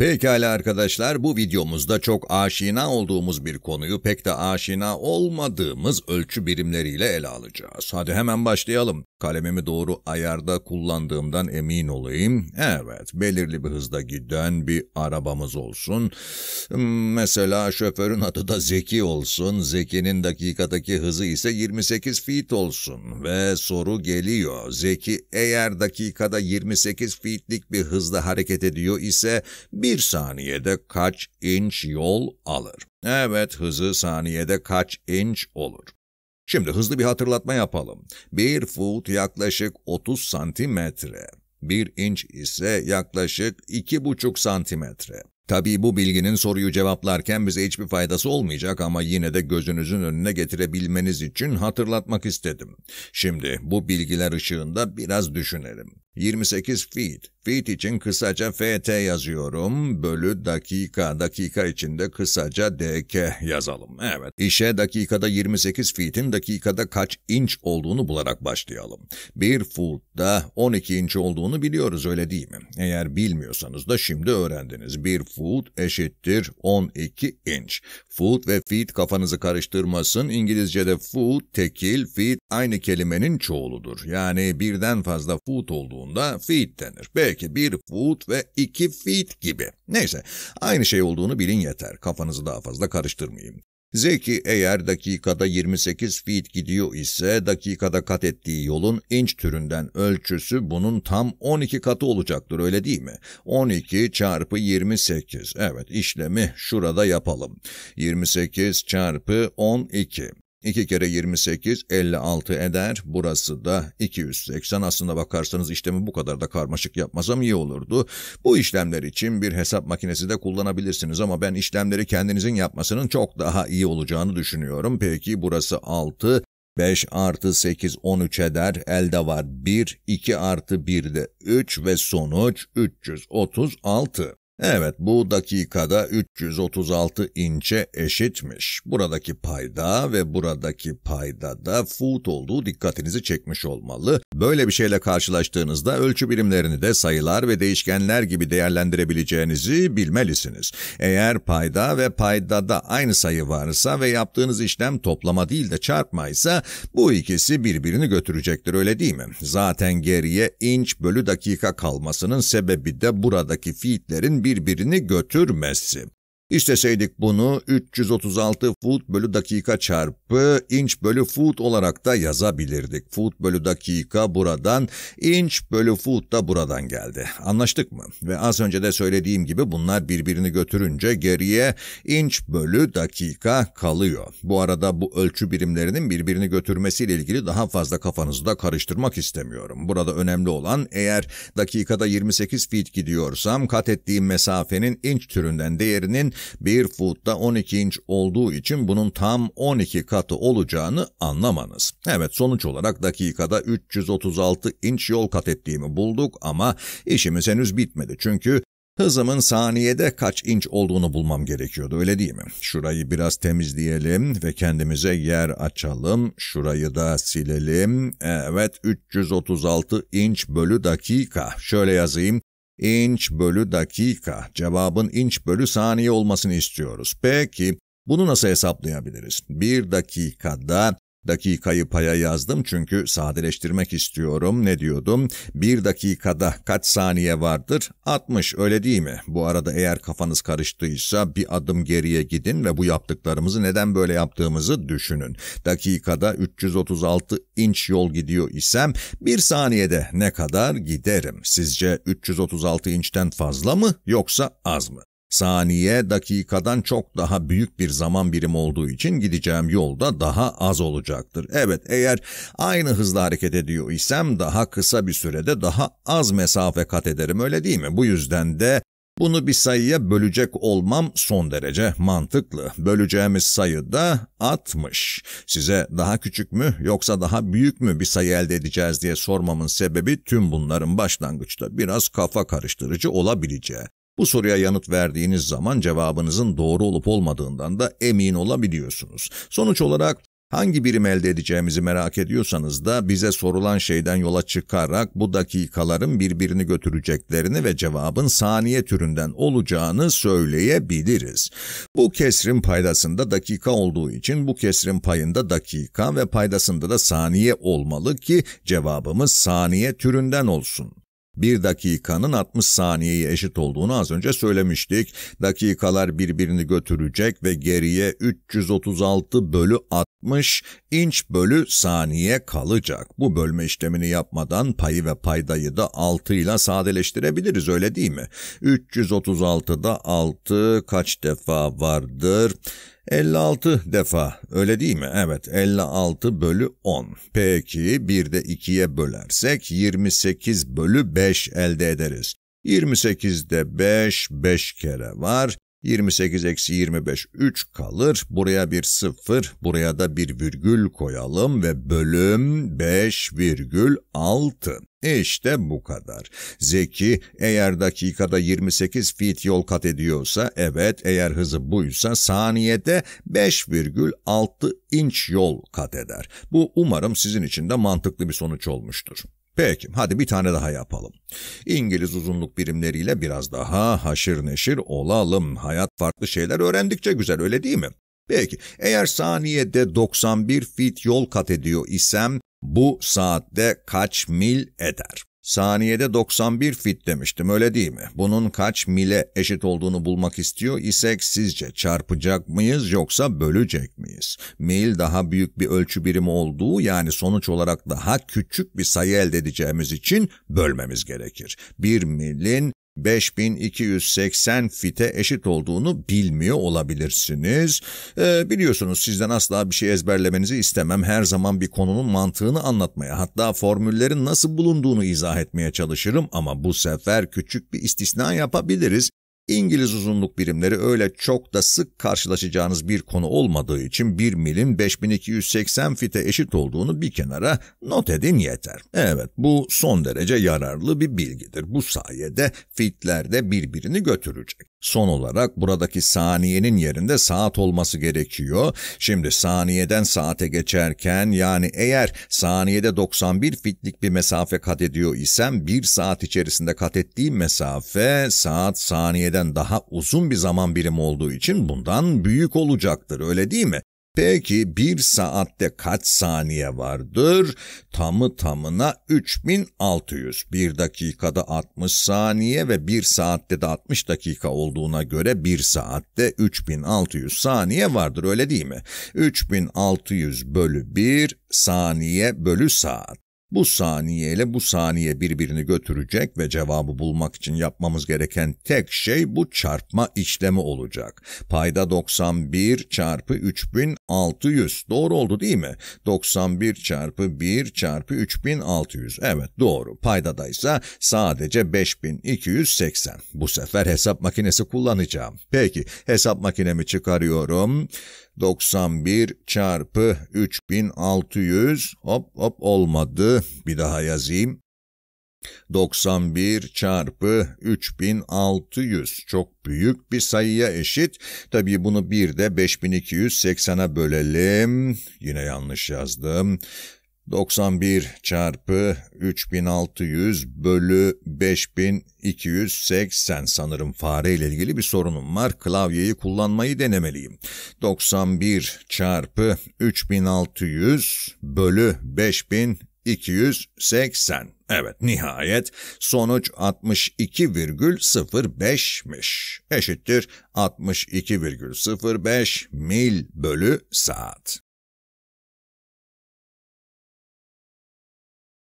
Pekala arkadaşlar bu videomuzda çok aşina olduğumuz bir konuyu pek de aşina olmadığımız ölçü birimleriyle ele alacağız. Hadi hemen başlayalım. Kalemimi doğru ayarda kullandığımdan emin olayım. Evet belirli bir hızda giden bir arabamız olsun. Hmm, mesela şoförün adı da Zeki olsun. Zeki'nin dakikadaki hızı ise 28 feet olsun. Ve soru geliyor. Zeki eğer dakikada 28 feetlik bir hızla hareket ediyor ise bir saniyede kaç inç yol alır? Evet, hızı saniyede kaç inç olur? Şimdi hızlı bir hatırlatma yapalım. Bir foot yaklaşık 30 santimetre. Bir inç ise yaklaşık 2,5 santimetre. Tabii bu bilginin soruyu cevaplarken bize hiçbir faydası olmayacak ama yine de gözünüzün önüne getirebilmeniz için hatırlatmak istedim. Şimdi bu bilgiler ışığında biraz düşünelim. 28 feet. Feet için kısaca ft yazıyorum. Bölü dakika. Dakika içinde kısaca dk yazalım. Evet. İşe dakikada 28 feet'in dakikada kaç inç olduğunu bularak başlayalım. Bir foot'ta 12 inç olduğunu biliyoruz öyle değil mi? Eğer bilmiyorsanız da şimdi öğrendiniz. Bir foot eşittir 12 inç. Foot ve feet kafanızı karıştırmasın. İngilizce'de foot tekil, feet aynı kelimenin çoğuludur. Yani birden fazla foot olduğunda feet denir. Belki bir foot ve iki feet gibi. Neyse, aynı şey olduğunu bilin yeter. Kafanızı daha fazla karıştırmayayım. Zeki eğer dakikada 28 feet gidiyor ise dakikada kat ettiği yolun inç türünden ölçüsü bunun tam 12 katı olacaktır öyle değil mi? 12 çarpı 28 evet işlemi şurada yapalım. 28 çarpı 12 2 kere 28 56 eder. Burası da 280. Aslında bakarsanız işlemi bu kadar da karmaşık yapmasam iyi olurdu. Bu işlemler için bir hesap makinesi de kullanabilirsiniz ama ben işlemleri kendinizin yapmasının çok daha iyi olacağını düşünüyorum. Peki burası 6. 5 artı 8 13 eder. Elde var 1. 2 artı 1 de 3 ve sonuç 336. Evet bu dakikada 336 inçe eşitmiş. Buradaki payda ve buradaki payda da foot olduğu dikkatinizi çekmiş olmalı. Böyle bir şeyle karşılaştığınızda ölçü birimlerini de sayılar ve değişkenler gibi değerlendirebileceğinizi bilmelisiniz. Eğer payda ve payda da aynı sayı varsa ve yaptığınız işlem toplama değil de çarpma ise bu ikisi birbirini götürecektir öyle değil mi? Zaten geriye inç bölü dakika kalmasının sebebi de buradaki feetlerin bir birbirini götürmesi. İsteseydik bunu 336 foot bölü dakika çarpı inç bölü foot olarak da yazabilirdik. Foot bölü dakika buradan, inç bölü foot da buradan geldi. Anlaştık mı? Ve az önce de söylediğim gibi bunlar birbirini götürünce geriye inç bölü dakika kalıyor. Bu arada bu ölçü birimlerinin birbirini götürmesiyle ilgili daha fazla kafanızı da karıştırmak istemiyorum. Burada önemli olan eğer dakikada 28 feet gidiyorsam kat ettiğim mesafenin inç türünden değerinin 1 foot'ta 12 inç olduğu için bunun tam 12 katı olacağını anlamanız. Evet sonuç olarak dakikada 336 inç yol kat ettiğimi bulduk ama işimiz henüz bitmedi çünkü Hızımın saniyede kaç inç olduğunu bulmam gerekiyordu öyle değil mi? Şurayı biraz temizleyelim ve kendimize yer açalım. Şurayı da silelim. Evet 336 inç bölü dakika. Şöyle yazayım. İnç bölü dakika, cevabın inç bölü saniye olmasını istiyoruz. Peki bunu nasıl hesaplayabiliriz? Bir dakikada Dakikayı paya yazdım çünkü sadeleştirmek istiyorum. Ne diyordum? Bir dakikada kaç saniye vardır? 60 öyle değil mi? Bu arada eğer kafanız karıştıysa bir adım geriye gidin ve bu yaptıklarımızı neden böyle yaptığımızı düşünün. Dakikada 336 inç yol gidiyor isem bir saniyede ne kadar giderim? Sizce 336 inçten fazla mı yoksa az mı? Saniye dakikadan çok daha büyük bir zaman birimi olduğu için gideceğim yolda daha az olacaktır. Evet eğer aynı hızla hareket ediyor isem daha kısa bir sürede daha az mesafe kat ederim öyle değil mi? Bu yüzden de bunu bir sayıya bölecek olmam son derece mantıklı. Böleceğimiz sayı da 60. Size daha küçük mü yoksa daha büyük mü bir sayı elde edeceğiz diye sormamın sebebi tüm bunların başlangıçta biraz kafa karıştırıcı olabileceği. Bu soruya yanıt verdiğiniz zaman cevabınızın doğru olup olmadığından da emin olabiliyorsunuz. Sonuç olarak hangi birim elde edeceğimizi merak ediyorsanız da bize sorulan şeyden yola çıkarak bu dakikaların birbirini götüreceklerini ve cevabın saniye türünden olacağını söyleyebiliriz. Bu kesrin paydasında dakika olduğu için bu kesrin payında dakika ve paydasında da saniye olmalı ki cevabımız saniye türünden olsun. Bir dakikanın 60 saniyeye eşit olduğunu az önce söylemiştik. Dakikalar birbirini götürecek ve geriye 336 bölü 60 inç bölü saniye kalacak. Bu bölme işlemini yapmadan payı ve paydayı da 6 ile sadeleştirebiliriz öyle değil mi? 336'da 6 kaç defa vardır? 56 defa öyle değil mi? Evet 56 bölü 10. Peki bir de 2'ye bölersek 28 bölü 5 elde ederiz. 28'de 5, 5 kere var. 28 eksi 25 3 kalır. Buraya bir 0, buraya da bir virgül koyalım ve bölüm 5 virgül 6. İşte bu kadar. Zeki eğer dakikada 28 feet yol kat ediyorsa evet eğer hızı buysa saniyede 5,6 inç yol kat eder. Bu umarım sizin için de mantıklı bir sonuç olmuştur. Peki hadi bir tane daha yapalım. İngiliz uzunluk birimleriyle biraz daha haşır neşir olalım. Hayat farklı şeyler öğrendikçe güzel öyle değil mi? Peki eğer saniyede 91 fit yol kat ediyor isem bu saatte kaç mil eder? Saniyede 91 fit demiştim öyle değil mi? Bunun kaç mile eşit olduğunu bulmak istiyor isek sizce çarpacak mıyız yoksa bölecek miyiz? Mil daha büyük bir ölçü birimi olduğu yani sonuç olarak daha küçük bir sayı elde edeceğimiz için bölmemiz gerekir. Bir milin 5280 fite eşit olduğunu bilmiyor olabilirsiniz. Ee, biliyorsunuz sizden asla bir şey ezberlemenizi istemem. Her zaman bir konunun mantığını anlatmaya hatta formüllerin nasıl bulunduğunu izah etmeye çalışırım ama bu sefer küçük bir istisna yapabiliriz. İngiliz uzunluk birimleri öyle çok da sık karşılaşacağınız bir konu olmadığı için 1 milin 5280 fite eşit olduğunu bir kenara not edin yeter. Evet bu son derece yararlı bir bilgidir. Bu sayede fitler de birbirini götürecek. Son olarak buradaki saniyenin yerinde saat olması gerekiyor. Şimdi saniyeden saate geçerken yani eğer saniyede 91 fitlik bir mesafe kat ediyor isem 1 saat içerisinde kat ettiğim mesafe saat saniyeden daha uzun bir zaman birimi olduğu için bundan büyük olacaktır öyle değil mi? Peki bir saatte kaç saniye vardır? Tamı tamına 3600. Bir dakikada 60 saniye ve bir saatte de 60 dakika olduğuna göre bir saatte 3600 saniye vardır öyle değil mi? 3600 bölü 1 saniye bölü saat. Bu saniye ile bu saniye birbirini götürecek ve cevabı bulmak için yapmamız gereken tek şey bu çarpma işlemi olacak. Payda 91 çarpı 3600 doğru oldu değil mi? 91 çarpı 1 çarpı 3600 evet doğru. Paydada ise sadece 5280. Bu sefer hesap makinesi kullanacağım. Peki hesap makinemi çıkarıyorum. 91 çarpı 3600 hop hop olmadı bir daha yazayım. 91 çarpı 3600 çok büyük bir sayıya eşit. Tabii bunu bir de 5280'a bölelim. Yine yanlış yazdım. 91 çarpı 3600 bölü 5280 sanırım fareyle ilgili bir sorunum var. Klavyeyi kullanmayı denemeliyim. 91 çarpı 3600 bölü 5280. Evet nihayet sonuç 62,05'miş. Eşittir 62,05 mil bölü saat.